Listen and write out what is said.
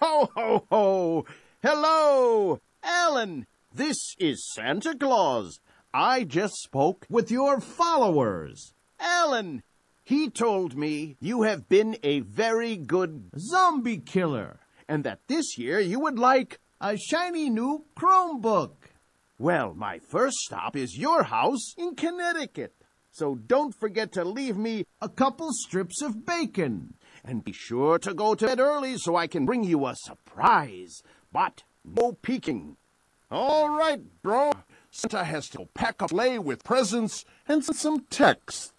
Ho, ho, ho! Hello, Alan! This is Santa Claus. I just spoke with your followers. Alan, he told me you have been a very good zombie killer, and that this year you would like a shiny new Chromebook. Well, my first stop is your house in Connecticut so don't forget to leave me a couple strips of bacon. And be sure to go to bed early so I can bring you a surprise, but no peeking. All right, bro. Santa has to pack a sleigh with presents and some texts.